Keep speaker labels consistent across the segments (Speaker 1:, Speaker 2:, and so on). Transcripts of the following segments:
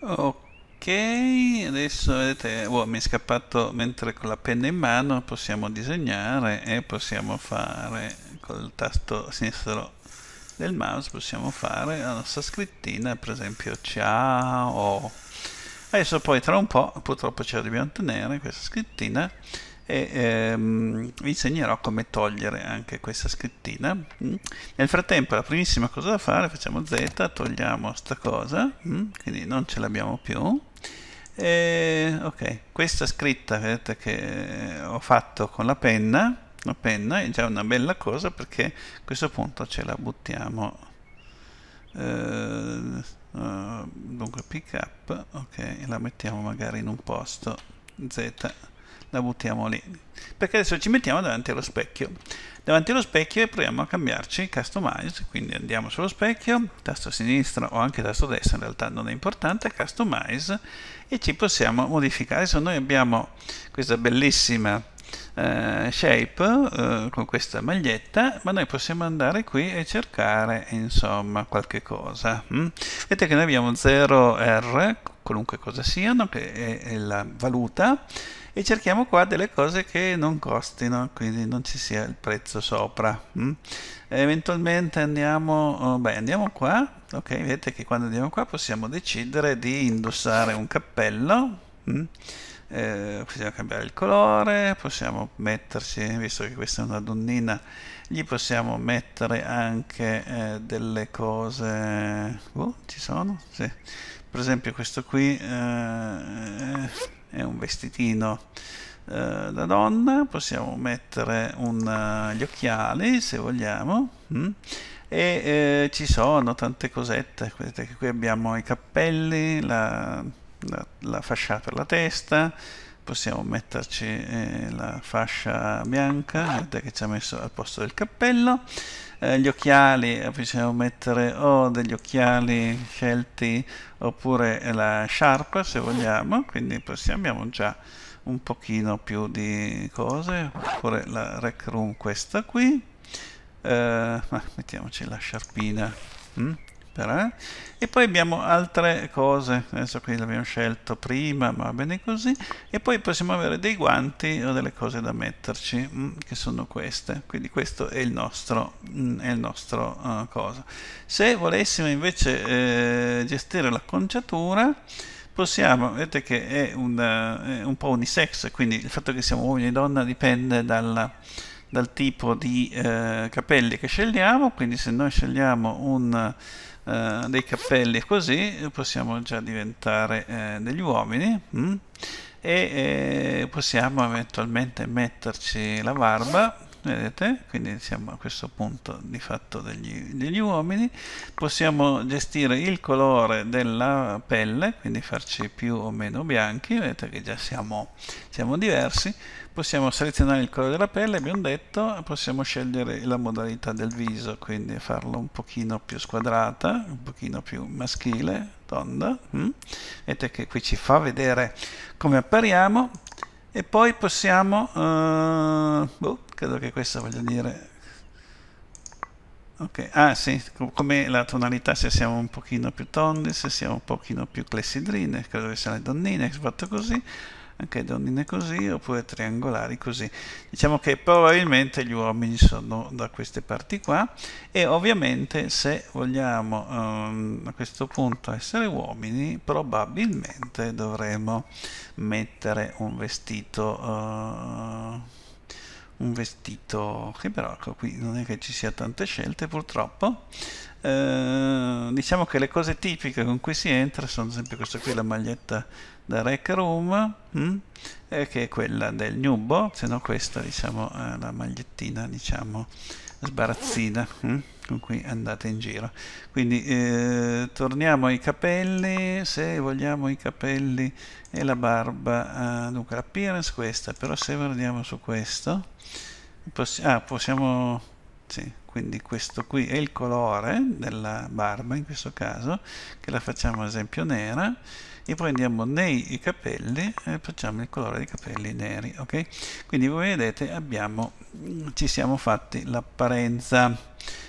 Speaker 1: Ok, adesso vedete, oh, mi è scappato mentre con la penna in mano possiamo disegnare e possiamo fare col tasto sinistro del mouse possiamo fare la nostra scrittina, per esempio ciao. Adesso poi tra un po', purtroppo ce la dobbiamo tenere questa scrittina e ehm, vi insegnerò come togliere anche questa scrittina mm. nel frattempo la primissima cosa da fare facciamo z togliamo sta cosa mm, quindi non ce l'abbiamo più e, ok questa scritta vedete che ho fatto con la penna la penna è già una bella cosa perché a questo punto ce la buttiamo Uh, dunque pick up ok la mettiamo magari in un posto z la buttiamo lì perché adesso ci mettiamo davanti allo specchio davanti allo specchio e proviamo a cambiarci customize quindi andiamo sullo specchio tasto sinistro o anche tasto destro in realtà non è importante customize e ci possiamo modificare adesso noi abbiamo questa bellissima eh, shape eh, con questa maglietta ma noi possiamo andare qui e cercare insomma qualche cosa mm? vedete che noi abbiamo 0r qualunque cosa siano che è, è la valuta e cerchiamo qua delle cose che non costino, quindi non ci sia il prezzo sopra. Mm? Eventualmente andiamo, oh, beh, andiamo qua, ok, vedete che quando andiamo qua possiamo decidere di indossare un cappello, mm? eh, possiamo cambiare il colore, possiamo metterci, visto che questa è una donnina, gli possiamo mettere anche eh, delle cose, oh, ci sono? Sì. Per esempio questo qui eh, è un vestitino eh, da donna, possiamo mettere un, eh, gli occhiali se vogliamo. Mm e eh, ci sono tante cosette vedete che qui abbiamo i cappelli la, la, la fascia per la testa, possiamo metterci eh, la fascia bianca, guardate che ci ha messo al posto del cappello, eh, gli occhiali, eh, possiamo mettere o degli occhiali scelti oppure la sharp se vogliamo, quindi possiamo, abbiamo già un pochino più di cose, oppure la rec room questa qui, eh, mettiamoci la sciarpina. Mm? eccetera. Eh? E poi abbiamo altre cose, adesso qui l'abbiamo scelto prima, ma va bene così. E poi possiamo avere dei guanti o delle cose da metterci, mm, che sono queste. Quindi questo è il nostro, mm, è il nostro uh, cosa. Se volessimo invece eh, gestire l'acconciatura, possiamo, vedete che è un, eh, è un, po' unisex, quindi il fatto che siamo uomini e donna dipende dal, dal tipo di eh, capelli che scegliamo, quindi se noi scegliamo un eh, dei cappelli così possiamo già diventare eh, degli uomini mh? Mm? e eh, possiamo eventualmente metterci la barba vedete? Quindi siamo a questo punto di fatto degli, degli uomini. Possiamo gestire il colore della pelle, quindi farci più o meno bianchi, vedete che già siamo, siamo diversi. Possiamo selezionare il colore della pelle, abbiamo detto, possiamo scegliere la modalità del viso, quindi farlo un pochino più squadrata, un pochino più maschile, tonda. Mm? Vedete che qui ci fa vedere come appariamo. E poi possiamo... Uh, boh, credo che questo voglia dire ok ah sì come la tonalità se siamo un pochino più tondi se siamo un pochino più clessidrine credo che siano le donnine fatto così anche le donnine così oppure triangolari così diciamo che probabilmente gli uomini sono da queste parti qua e ovviamente se vogliamo um, a questo punto essere uomini probabilmente dovremo mettere un vestito uh, un vestito che però ecco qui non è che ci sia tante scelte purtroppo eh, diciamo che le cose tipiche con cui si entra sono sempre questa qui, la maglietta da rec room, hm? eh, che è quella del nubo, se no questa diciamo è la magliettina diciamo sbarazzina hm? con cui andate in giro. Quindi eh, torniamo ai capelli, se vogliamo i capelli e la barba, eh, dunque l'appearance questa, però se guardiamo su questo, possi ah, possiamo... Sì, quindi questo qui è il colore della barba in questo caso che la facciamo ad esempio nera e poi andiamo nei capelli e facciamo il colore dei capelli neri ok quindi come vedete abbiamo ci siamo fatti l'apparenza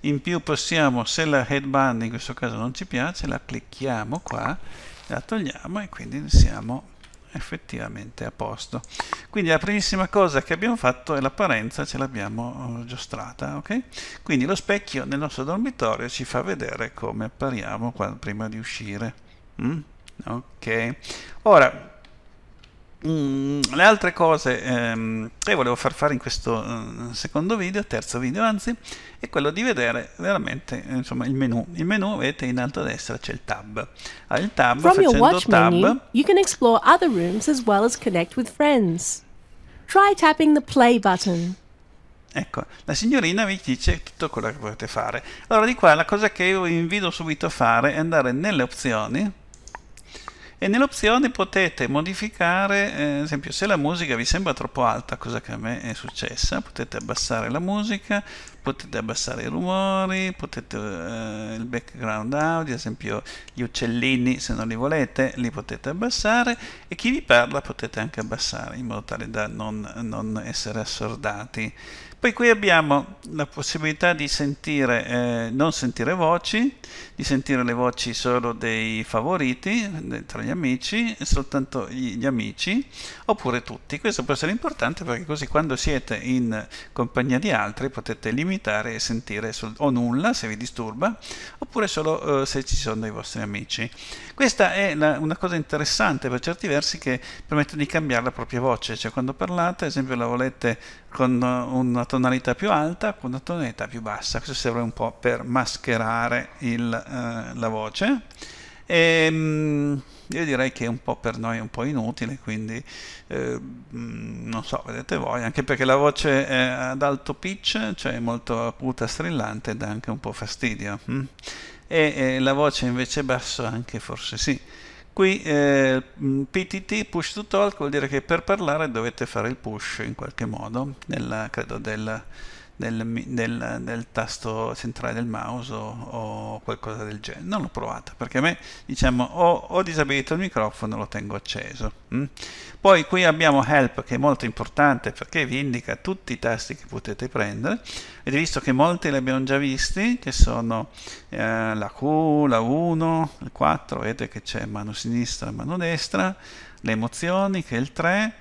Speaker 1: in più possiamo se la headband in questo caso non ci piace la clicchiamo qua la togliamo e quindi siamo effettivamente a posto. Quindi la primissima cosa che abbiamo fatto è l'apparenza, ce l'abbiamo eh, giostrata, ok? Quindi lo specchio nel nostro dormitorio ci fa vedere come appariamo prima di uscire. Mm? Ok. Ora, Mm, le altre cose ehm, che volevo far fare in questo eh, secondo video, terzo video anzi, è quello di vedere veramente eh, insomma, il menu. Il menu vedete in alto a destra c'è il tab. Ah, il tab From facendo your watch tab, menu, you can explore other rooms as well as connect with friends. Try tapping the play button. Ecco, la signorina vi dice tutto quello che potete fare. Allora di qua la cosa che io vi invito subito a fare è andare nelle opzioni e nell'opzione potete modificare, eh, ad esempio se la musica vi sembra troppo alta, cosa che a me è successa, potete abbassare la musica, potete abbassare i rumori, potete eh, il background audio, ad esempio gli uccellini se non li volete, li potete abbassare e chi vi parla potete anche abbassare in modo tale da non, non essere assordati. Poi qui abbiamo la possibilità di sentire, eh, non sentire voci, di sentire le voci solo dei favoriti, tra gli amici, soltanto gli amici, oppure tutti. Questo può essere importante perché così quando siete in compagnia di altri potete limitare e sentire o nulla se vi disturba, oppure solo eh, se ci sono i vostri amici. Questa è la, una cosa interessante per certi versi che permette di cambiare la propria voce, cioè quando parlate, ad esempio la volete con eh, una tonalità più alta con una tonalità più bassa. Questo serve un po' per mascherare il, eh, la voce. E, ehm, io direi che è un po' per noi un po' inutile, quindi eh, mm, non so, vedete voi, anche perché la voce è ad alto pitch, cioè molto acuta, strillante, dà anche un po' fastidio. Hm? E la voce invece bassa anche forse sì. Qui eh, mm, PTT push to talk vuol dire che per parlare dovete fare il push in qualche modo, nella, credo del del, del, del tasto centrale del mouse o, o, qualcosa del genere. Non l'ho provato perché a me diciamo ho, ho disabilito il microfono, lo tengo acceso. Mm? Poi qui abbiamo help che è molto importante perché vi indica tutti i tasti che potete prendere ed visto che molti li abbiamo già visti che sono eh, la Q, la 1, il 4, vedete che c'è mano sinistra, e mano destra, le emozioni che è il 3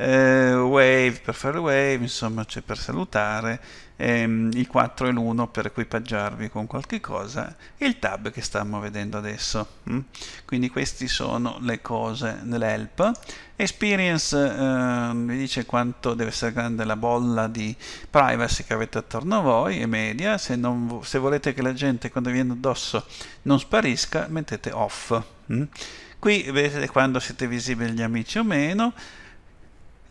Speaker 1: eh, wave per fare wave, insomma c'è cioè per salutare, ehm, il 4 e l'1 per equipaggiarvi con qualche cosa e il tab che stiamo vedendo adesso. Mm? Quindi queste sono le cose dell'help. Experience eh, vi dice quanto deve essere grande la bolla di privacy che avete attorno a voi e media, se, non, se volete che la gente quando viene addosso non sparisca mettete off. Mm? Qui vedete quando siete visibili gli amici o meno,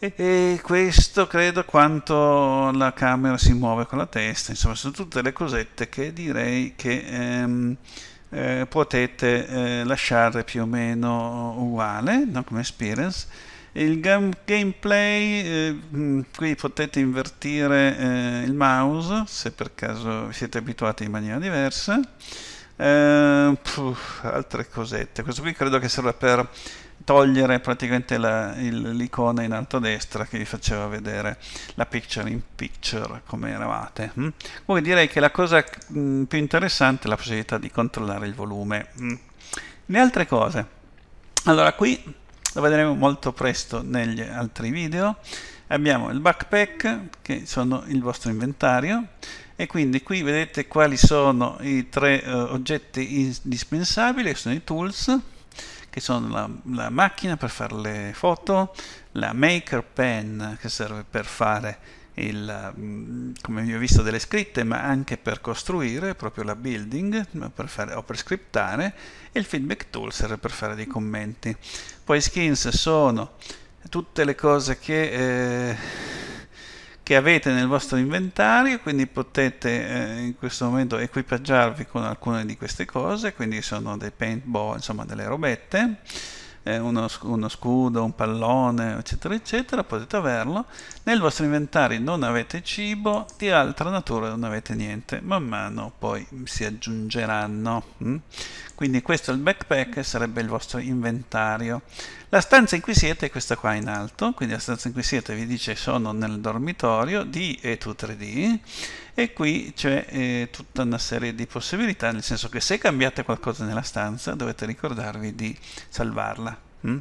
Speaker 1: e, e, questo credo quanto la camera si muove con la testa, insomma sono tutte le cosette che direi che ehm, eh, potete eh, lasciare più o meno uguale no? come experience. Il game, gameplay, eh, mm, qui potete invertire eh, il mouse se per caso siete abituati in maniera diversa. Ehm, Puh, altre cosette, questo qui credo che serva per togliere praticamente la, il, l'icona in alto a destra che vi faceva vedere la picture in picture come eravate. Mm? Comunque direi che la cosa hm, più interessante è la possibilità di controllare il volume. Hm. Le altre cose, allora qui lo vedremo molto presto negli altri video, abbiamo il backpack che sono il vostro inventario e quindi qui vedete quali sono i tre eh, oggetti indispensabili, sono i tools, che sono la, la macchina per fare le foto, la maker pen che serve per fare il, mm, come vi ho visto delle scritte ma anche per costruire proprio la building per fare, o per scriptare e il feedback tool serve per fare dei commenti poi skins sono tutte le cose che eh, che avete nel vostro inventario, quindi potete eh, in questo momento equipaggiarvi con alcune di queste cose, quindi sono dei paintball, insomma delle robette, eh, uno, uno, scudo, un pallone, eccetera, eccetera, potete averlo. Nel vostro inventario non avete cibo, di altra natura non avete niente, man mano poi si aggiungeranno. Mm? Quindi questo è il backpack, sarebbe il vostro inventario. La stanza in cui siete è questa qua in alto, quindi la stanza in cui siete vi dice sono nel dormitorio di E2-3D e qui c'è eh, tutta una serie di possibilità, nel senso che se cambiate qualcosa nella stanza dovete ricordarvi di salvarla. Mm?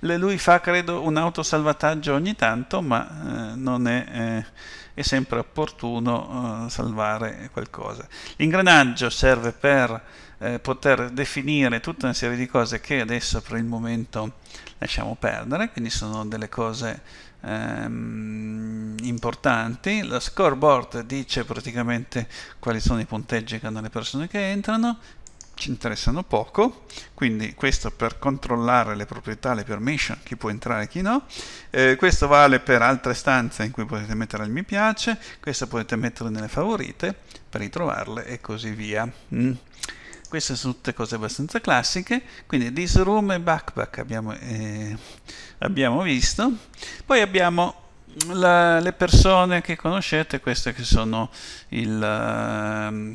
Speaker 1: Lui fa credo un autosalvataggio ogni tanto, ma eh, non è... Eh, è sempre opportuno uh, salvare qualcosa. L'ingranaggio serve per eh, poter definire tutta una serie di cose che adesso per il momento lasciamo perdere, quindi sono delle cose ehm, importanti. Lo scoreboard dice praticamente quali sono i punteggi che hanno le persone che entrano, ci interessano poco, quindi questo per controllare le proprietà, le permission, chi può entrare e chi no. Eh, questo vale per altre stanze in cui potete mettere il mi piace, questo potete mettere nelle favorite per ritrovarle e così via. Mm queste sono tutte cose abbastanza classiche, quindi this room e backpack abbiamo, eh, abbiamo visto. Poi abbiamo la, le persone che conoscete, queste che sono il... Ehm,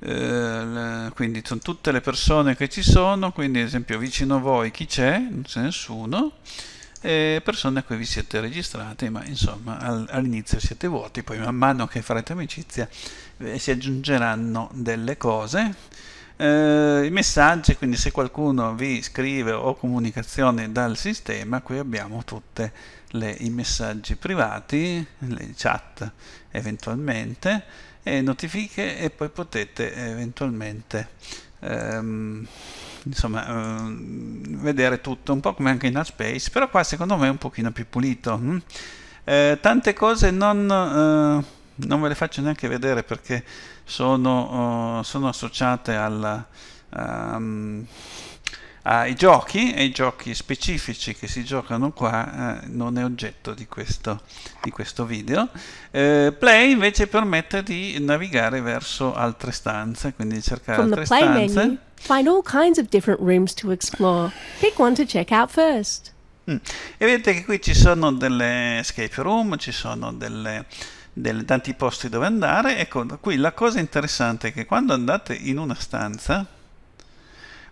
Speaker 1: eh, quindi sono tutte le persone che ci sono, quindi ad esempio vicino a voi chi c'è? Non c'è nessuno persone a cui vi siete registrati, ma insomma all'inizio siete vuoti, poi man mano che farete amicizia eh, si aggiungeranno delle cose eh, i messaggi, quindi se qualcuno vi scrive o comunicazioni dal sistema, qui abbiamo tutti i messaggi privati, le chat eventualmente, e notifiche e poi potete eventualmente ehm, insomma, ehm, vedere tutto, un po' come anche in Space, però qua secondo me è un pochino più pulito. Hm? Eh, tante cose non, eh, non ve le faccio neanche vedere perché sono, uh, sono associate al, um, ehm, ai giochi e i giochi specifici che si giocano qua eh, non è oggetto di questo, di questo video. Eh, play invece permette di navigare verso altre stanze, quindi cercare From altre stanze. Menu, find all kinds of different rooms to explore. Pick one to check out first. Mm. E vedete che qui ci sono delle escape room, ci sono delle delle, tanti posti dove andare. Ecco, qui la cosa interessante è che quando andate in una stanza,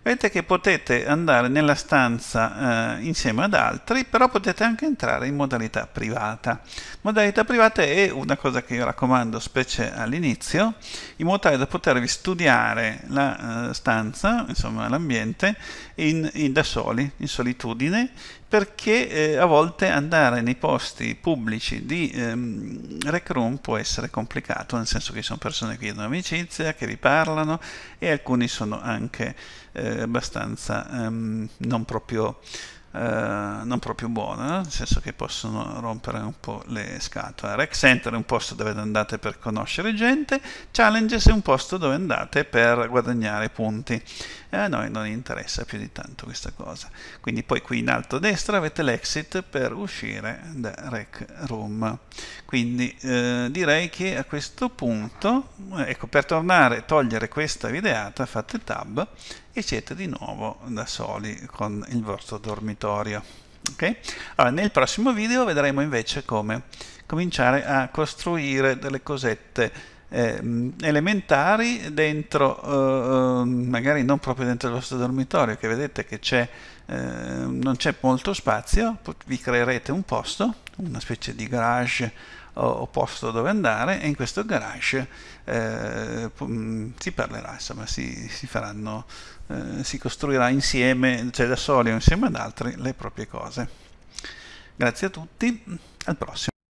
Speaker 1: vedete che potete andare nella stanza eh, insieme ad altri, però potete anche entrare in modalità privata. Modalità privata è una cosa che io raccomando specie all'inizio, in modo tale da potervi studiare la eh, stanza, insomma l'ambiente, da soli, in solitudine, perché eh, a volte andare nei posti pubblici di ehm, rec room può essere complicato, nel senso che ci sono persone che chiedono amicizia, che vi parlano e alcuni sono anche eh, abbastanza ehm, non proprio eh, non proprio buono, nel senso che possono rompere un po' le scatole. Rec Center è un posto dove andate per conoscere gente, Challenges è un posto dove andate per guadagnare punti. Eh, a noi non interessa più di tanto questa cosa. Quindi poi qui in alto a destra avete l'exit per uscire da Rec Room. Quindi eh, direi che a questo punto, eh, ecco, per tornare e togliere questa videata fate tab e siete di nuovo da soli con il vostro dormitorio. Okay? Allora, nel prossimo video vedremo invece come cominciare a costruire delle cosette eh, elementari dentro, eh, ehm, magari non proprio dentro il vostro dormitorio, che vedete che c'è, eh, non c'è molto spazio, vi creerete un posto, una specie di garage o, posto dove andare e in questo garage eh, mm, si parlerà, insomma si, si faranno eh, si costruirà insieme, cioè da soli o insieme ad altri, le proprie cose. Grazie a tutti, al prossimo.